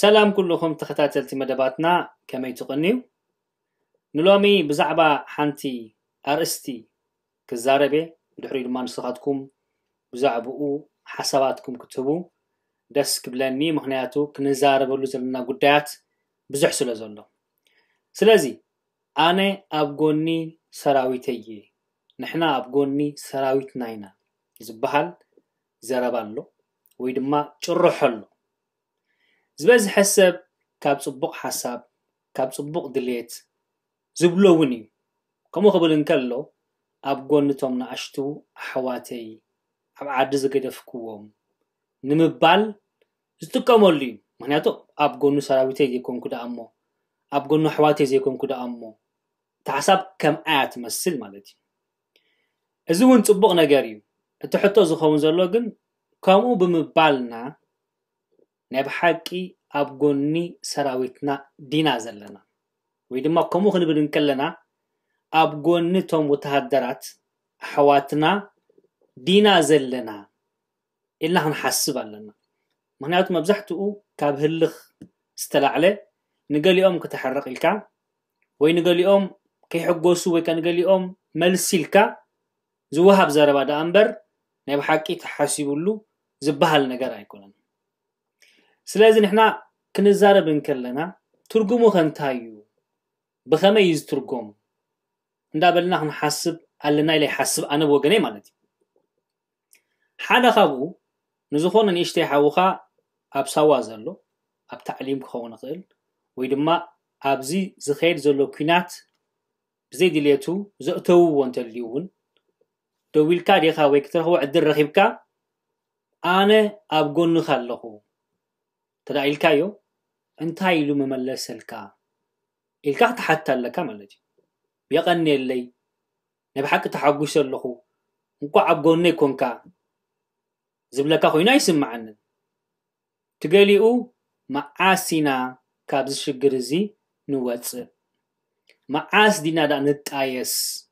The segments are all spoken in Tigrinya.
ሰላም ኩልኹም ተኸታተልቲ መደባትና ከመይ ትቕንዩ ንሎሚ ብዛዕባ ሓንቲ ኣርእስቲ ክዛረበ ድሕሪ ድማ ንስኻትኩም ብዛዕባኡ ሓሳባትኩም ክትህቡ ደስ ክብለኒ ምክንያቱ ክንዛረበሉ ዘለና ጉዳያት ብዙሕ ስለ ዘሎ ስለዚ ኣነ ኣብ ጎኒ ሰራዊተየ ንሕና ኣብ ጎኒ ሰራዊትና ኢና ዝበሃል ዘረባ ኣሎ ወይ ድማ ጭርሖ ኣሎ ዝበዝሐ ሰብ ካብ ፅቡቕ ሓሳብ ካብ ፅቡቕ ድሌት ዝብሎ እውን እዩ ከምኡ ክብል እንከሎ ኣብ ጎኒ እቶም ንኣሽቱ ኣሕዋተይ ኣብ ዓዲ ዝገደፍክዎም ንምባል ዝጥቀመሉ እዩ ምክንያቱ ኣብ ጎኑ ሰራዊተይ ዘይኮንኩ ደኣ እሞ ኣብ ጎኑ ኣሕዋተይ ዘይኮንኩ ደኣ እሞ እቲ ሓሳብ ከም ኣያ ትመስል ማለት እዩ እዚ እውን ፅቡቕ ነገር እዩ እቲ ሕቶ ዝኸውን ዘሎ ግን ከምኡ ብምባልና ናይ ብ ሓቂ ኣብ ጎኒ ሰራዊትና ዲና ዘለና ወይ ድማ ከምኡ ክንብድ እንከለና ኣብ ጎኒ እቶም ወተሃደራት ኣሕዋትና ዲና ዘለና ኢልና ክንሓስብ ኣለና ምክንያቱ መብዛሕትኡ ካብ ህልኽ ዝተላዕለ ንገሊኦም ክተሐረቂ ኢልካ ወይ ንገሊኦም ከይሕገሱ ወይከ ንገሊኦም መልሲ ኢልካ ዝወሃብ ዘረባ ድኣ እምበር ናይ ብ ሓቂ ተሓሲቡሉ ዝበሃል ነገር ኣይኮነና ስለዚ ንሕና ክንዛረብ ን ከለና ትርጉሙ ከንታይ እዩ ብኸመይ ዩ ዝትርጎም እንዳበለና ክንሓስብ ኣለና ኢለ ይሓስብ ኣነ ብወገን ማለት እዩ ሓደ ካብኡ ንዝኮነ ንእሽተይ ሓዉካ ኣብ ሳዋ ዘሎ ኣብ ታዕሊም ክኸውን ይኽእል ወይ ድማ ኣብዚ ዝኸየድ ዘሎ ኩናት ብዘይድልቱ ዘእተው ዎ እንተልዩ እውን ደዊ ኢልካ ዴካ ወይ ክተረክቡ ዕድር ረኪብካ ኣነ ኣብ ጎኒካ ኣለኹ تدا إلكا يو أنت هاي لو مملس إلكا إلكا تحت الله كمل جي بيقني اللي نبحك تحقوش اللهو مكو عبقوني كونكا زبلكا خوي نايس معنا تقالي او ما عاسينا كابزش قرزي نواتس ما عاس دينا دا نتايس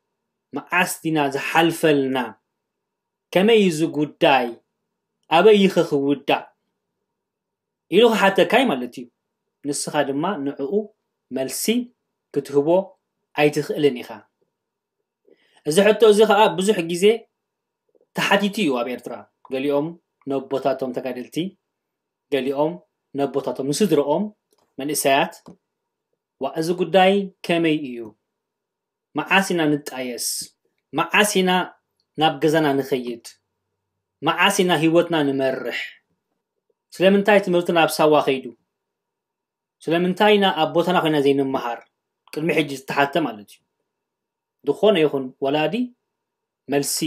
ما عاس دينا زحلفلنا كما يزو قداي أبا يخخ قداي ኢሉ ክሓተካይ ማለት እዩ ንስኻ ድማ ንዕኡ መልሲ ክትህቦ ኣይትኽእልን ኢኻ እዚ ሕቶ እዚ ከዓ ብዙሕ ግዜ ተሓቲቱ እዩ ኣብ ኤርትራ ገሊኦም ነቦታቶም ተጋደልቲ ገሊኦም ነቦታቶም ንስድሮኦም መንእሰያት ዋ እዚ ጉዳይ ከመይ እዩ መዓሲና ንጣየስ መዓሲና ናብ ገዛና ንኸይድ መዓሲና ሂወትና ንመርሕ ስለምንታይ ትምህርቲ ናብ ሳዋ ከይዱ ስለምንታይና ኣብ ቦታና ኮይና ዘይንመሃር ቅድሚ ሕጂ ዝተሓተ ማለት እዩ ዝኾነ ይኹን ወላዲ መልሲ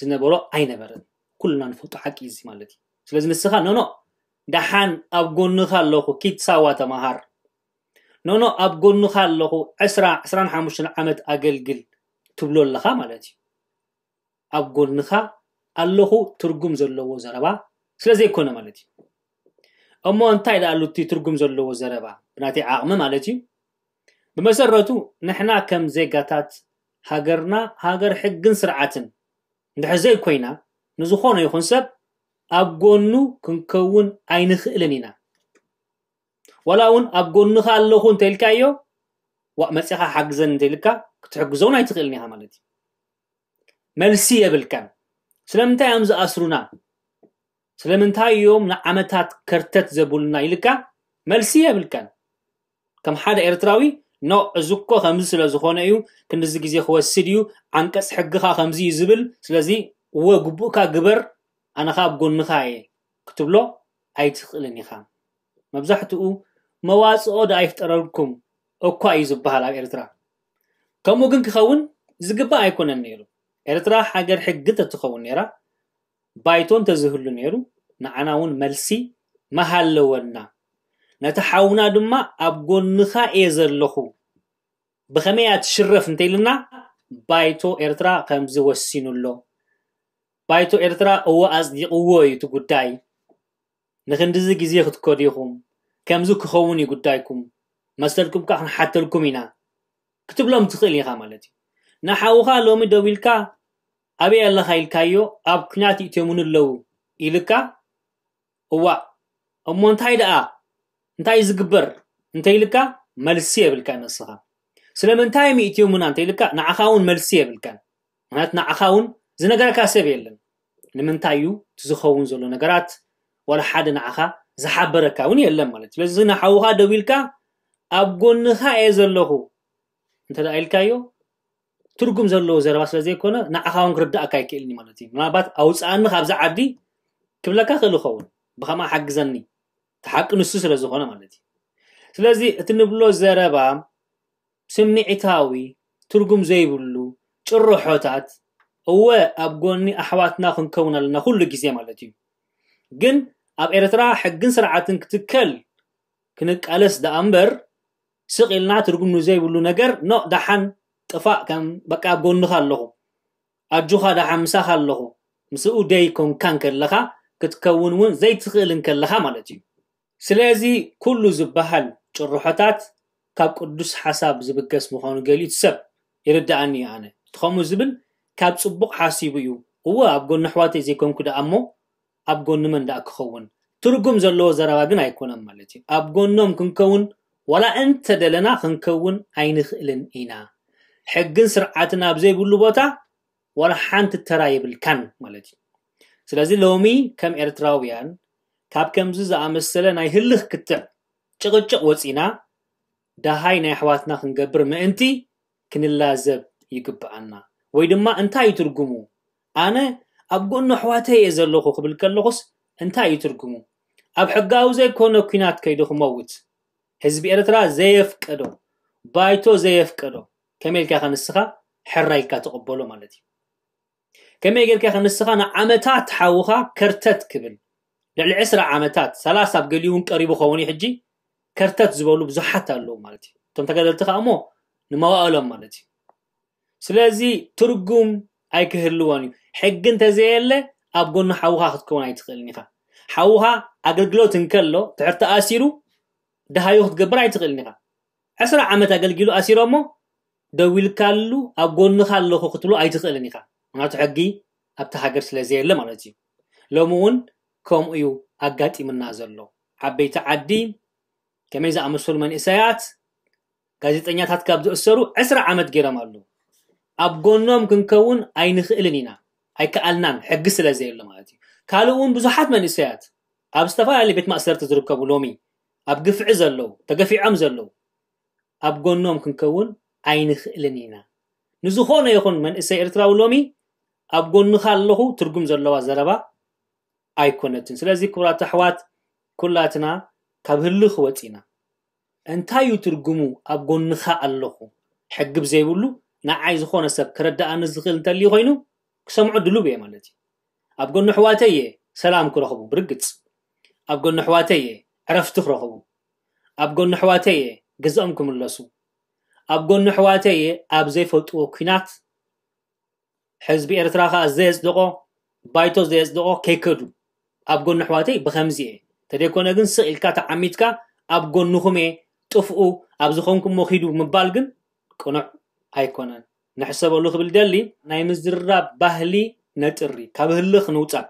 ዝነበሮ ኣይነበረን ኩሉና ንፈጡ ሓቂ እዚ ማለት እዩ ስለዚ ምስካ ኖኖ ደሓን ኣብ ጎኑካ ኣለኩ ኪት ሳዋ ተምሃር ኖኖ ኣብ ጎኑካ ኣለኩ 2ራ 2ስራ ሓሙሽተ ዓመት ኣገልግል ትብሎ ኣለካ ማለት እዩ ኣብ ጎኒካ ኣለኩ ትርጉም ዘለዎ ዘረባ ስለ ዘይኮነ ማለት እዩ እሞ እንታይ ደኣሉቲ ትርጉም ዘለዎ ዘረባ ብናተይ ዓቅሚ ማለት እዩ ብመሰረቱ ንሕና ከም ዜጋታት ሃገርና ሃገር ሕግን ስርዓትን ንድሕዘይ ኮይና ንዝኮነ ይኹን ሰብ ኣብ ጎኑ ክንከውን ኣይንኽእልን ኢና ዋላ እውን ኣብ ጎኑ ካ ኣለኩ እንተይልካ ዮ ዋ መፂካ ሓግዘን እንተይልካ ክትሕግዞውን ኣይትኽእልን ኢሃ ማለት እዩ መልሲ የብልከን ስለምንታይ ኦም ዝኣስሩና ስለምንታይ ዮም ንዓመታት ከርተት ዘብሉና ኢልካ መልሲ የብልቀን ከም ሓደ ኤርትራዊ ኖዕዝኮ ከምዚ ስለዝኮነ እዩ ክንዲዚ ግዜ ክወስድ እዩ ዓንቀፅ ሕጊካ ከምዚ እዩ ዝብል ስለዚ ወግቡእካ ግበር ኣነኻ ኣብ ጎኒካ እየ ክትብሎ ኣይትክእልን ኢኻ መብዛሕትኡ መዋፅኦ ድኣይፍጠረርኩም እኳ እዩ ዝበሃል ኣብ ኤርትራ ከምኡ ግን ክኸውን ዝግባእ ኣይኮነን ነይሩ ኤርትራ ሓገር ሕጊ ተትኸውን ነራ ባይቶ እንተዝህሉ ነይሩ ንዓና እውን መልሲ መሃለወና ነቲ ሓውና ድማ ኣብ ጎንኻ እየ ዘለኹ ብኸመይ ትሽረፍ እንተይልና ባይቶ ኤርትራ ከምዚ ወሲኑሎ ባይቶ ኤርትራ እዎ ኣፅዲቕዎ እዩ እቲ ጉዳይ ንክንዲዚ ግዜ ክትከዲኹም ከምዚ ክኸውን እዩ ጉዳይኩም መስተልኩም ከዓ ክንሓተልኩም ኢና ክትብሎም ትኽእል ኢኻ ማለት እዩ ንሓውኻ ሎሚ ደው ኢልካ أبي الله خيل كايو أب كناتي تيمون اللو إلكا هو أمو انتاي دقا انتاي زقبر انتاي لكا ملسية بالكان الصخا سلم انتاي مي تيمون انتاي لكا نعخاون ملسية بالكان معنات نعخاون زنقرا كاسب يلن ንምንታይዩ ትዝኸውን ዘሎ ነገራት ወላ ሓደ ንዓኻ ዝሓበረካ እውን የለን ማለት እዩ ስለዚ ንሓውኻ ደው ኢልካ ኣብ ጎንኻ እየ ዘለኹ እንተዳ ኢልካዮ ትርጉም ዘለዎ ዘረባ ስለዘይኮነ ንዓኻዊን ክርዳእካ ይክእልኒ ማለት እዩ ምናባት ኣውፃኣኒ ካብዚ ዓዲ ክብለካ ክእል ይኸውን ብከማኣ ሓግዘኒ ተሓቂ ንሱ ስለ ዝኮነ ማለት እዩ ስለዚ እቲ ንብሎ ዘረባ ስኒዒታዊ ትርጉም ዘይብሉ ጭርሖታት እወ ኣብ ጎኒ ኣሕዋትና ክንከውን ኣለና ኩሉ ግዜ ማለት እዩ ግን ኣብ ኤረትራ ሕግን ስርዓትን ክትከል ክንቀለስ ደኣ እምበር ስቅ ኢልና ትርጉም ዘይብሉ ነገር ኖቅ ዳሓን ጥፋእ ከም በቃ ጎንካ ኣለኹ ኣጁኻ ዳሓምሳኻ ኣለኹ ምስኡ ደይ ኮንካን ከለኻ ክትከውን እውን ዘይትኽእልን ከለኻ ማለት እዩ ስለዚ ኩሉ ዝበሃል ጭርሖታት ካብ ቅዱስ ሓሳብ ዝብገስ ምዃኑ ገሊዩ ሰብ ይርዳኣኒ ኣነ እትኸምኡ ዝብል ካብ ፅቡቅ ሓሲቡ እዩ እወ ኣብ ጎኒ ኣሕዋተይ ዘይኮንኩ ደኣ እሞ ኣብ ጎኒ መን ደኣ ክኸውን ትርጉም ዘለዎ ዘረባ ግን ኣይኮነን ማለት እዩ ኣብ ጎኖም ክንከውን ዋላ እንተደለና ክንከውን ኣይንኽእልን ኢና ሕግን ስርዓትን ኣብ ዘይብሉ ቦታ ዋላ ሓንቲ ተራ የብልካን ማለት እዩ ስለዚ ሎሚ ከም ኤርትራውያን ካብ ከምዚ ዝኣመሰለ ናይ ህልኽ ክትዕ ጭቕጭቕ ወፂና ዳሃይ ናይ ኣሕዋትና ክንገብር ምእንቲ ክንላዘብ ይግብኣና ወይ ድማ እንታይ እዩ ትርጉሙ ኣነ ኣብ ጎኑ ኣሕዋተ የ ዘለኹ ክብል ከለኹስ እንታይ እዩ ትርጉሙ ኣብ ሕጋዊ ዘይኮነ ኩናት ከይዱ ክመውት ህዝቢ ኤርትራ ዘየፍቀዶ ባይቶ ዘየፍቀዶ ከመይልካ ከንስኻ ሕራ ኢልካ ትቕበሎ ማለት እዩ ከመይ ጌርካ ከንስኻ ንዓመታት ሓውኻ ከርተት ክብል ልዕሊ 20 ዓመታት 30 ኣብ ገሊኡ እውን ቀሪቡ ኸውን እዩ ሕጂ ከርተት ዝበሉ ብዙሓት ኣለዉ ማለት እዩ እቶም ተገደልቲ ከዓ እሞ ንመዋእሎም ማለት እዩ ስለዚ ትርጉም ኣይክህልዎን እዩ ሕጊ እንተዘየለ ኣብ ጎኑ ሓውኻ ክትከውን ኣይትኽእልን ኢኻ ሓውኻ ኣገልግሎት እንከሎ ትሕርቲ ኣሲሩ ድሃዩ ክትገብር ኣይትኽእልን ኢኻ 20 ዓመት ኣገልጊሉ ኣሲሮ እሞ ደው ኢልካሉ ኣብ ጎኑካ ኣለኩ ክትሉ ኣይትኽእልን ኢካ ምክናቱ ሕጊ ኣብቲ ሃገር ስለዘየሎ ማለት እዩ ሎሚ እውን ከምኡዩ ኣጋጢምና ዘሎ ዓበይቲ ዓዲ ከመይ ዝኣመሰሉ መንእሰያት ጋዜጠኛታት ካብ ዝእሰሩ ዕስራ ዓመት ገይሮም ኣለው ኣብ ጎኖም ክንከውን ኣይንክእልን ኢና ኣይከኣልናን ሕጊ ስለዘየሉ ማለት እዩ ካልኡ ውን ብዙሓት መንእሰያት ኣብ ዝተፈላለዩ ቤት ማእሰርቲ ዝርከቡ ሎሚ ኣብ ግፍዒ ዘለው ተገፊዖም ዘለው ኣብ ጎኖም ክንከውን ኣይንኽእልን ኢና ንዝኾነ ይኹን መንእሰይ ኤርትራዊ ሎሚ ኣብ ጎንካ ኣለኹ ትርጉም ዘለዋ ዘረባ ኣይኮነትን ስለዚ ክቡራት ኣሕዋት ኩላትና ካብ ህልኽ ወፂና እንታይ እዩ ትርጉሙ ኣብ ጎንካ ኣለኹ ሕግብ ዘይብሉ ንዓይ ዝኾነ ሰብ ክረዳእኒ ዝኽእል እንተልዩ ኮይኑ ክሰምዖ ድሉብ እየ ማለት እዩ ኣብ ጎኒ ኣሕዋተ እየ ሰላም ክረኽቡ ብርግፅ ኣብ ጎኒ ኣሕዋተ እየ ዕረፍቲ ክረኽቡ ኣብ ጎኒ ኣሕዋተ እየ ግዝኦም ክምለሱ ኣብ ጎኑ እየ ኣብ ዘይፈልጥዎ ኩናት ሕዝቢ ኤርትራ ከዓ ዘየፅድቆ ባይቶ ዘየፅድቆ ከይከዱ ኣብ ጎኑ እ ብከምዚ እየ ተደይኮነ ግን ስቕ ኢልካ ተዓሚትካ ኣብ ጎንኹም እየ ጥፍኡ ኣብ ዝኾንኩሞ ኺዱ ምባል ግን ቅኑዕ ኣይኮነን ንሕሰበሉ ክብል ደሊ ናይ ምዝርራብ ባህሊ ነጥሪ ካብ ህልኽ ንውፃእ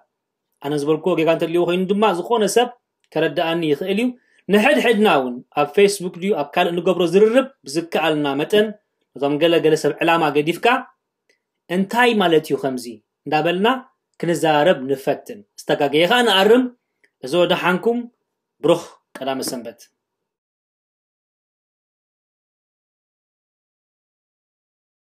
ኣነ ዝበልክዎ ጌጋ እንተልዎ ኮይኑ ድማ ዝኾነ ሰብ ከረዳእኒ ይኽእል እዩ ንሕድሕድና እውን ኣብ ፌስቡክ ድዩ ኣብ ካልእ ንገብሮ ዝርርብ ብዝከኣልና መጠን ነቶም ገለገለ ሰብ ዕላማ ገዲፍካ እንታይ ማለት እዩ ከምዚ እንዳበልና ክንዘራረብ ንፈትን ዝተጋገየ ከ ንኣርም እዚ ወደሓንኩም ብሩኽ ቀዳመ ሰንበት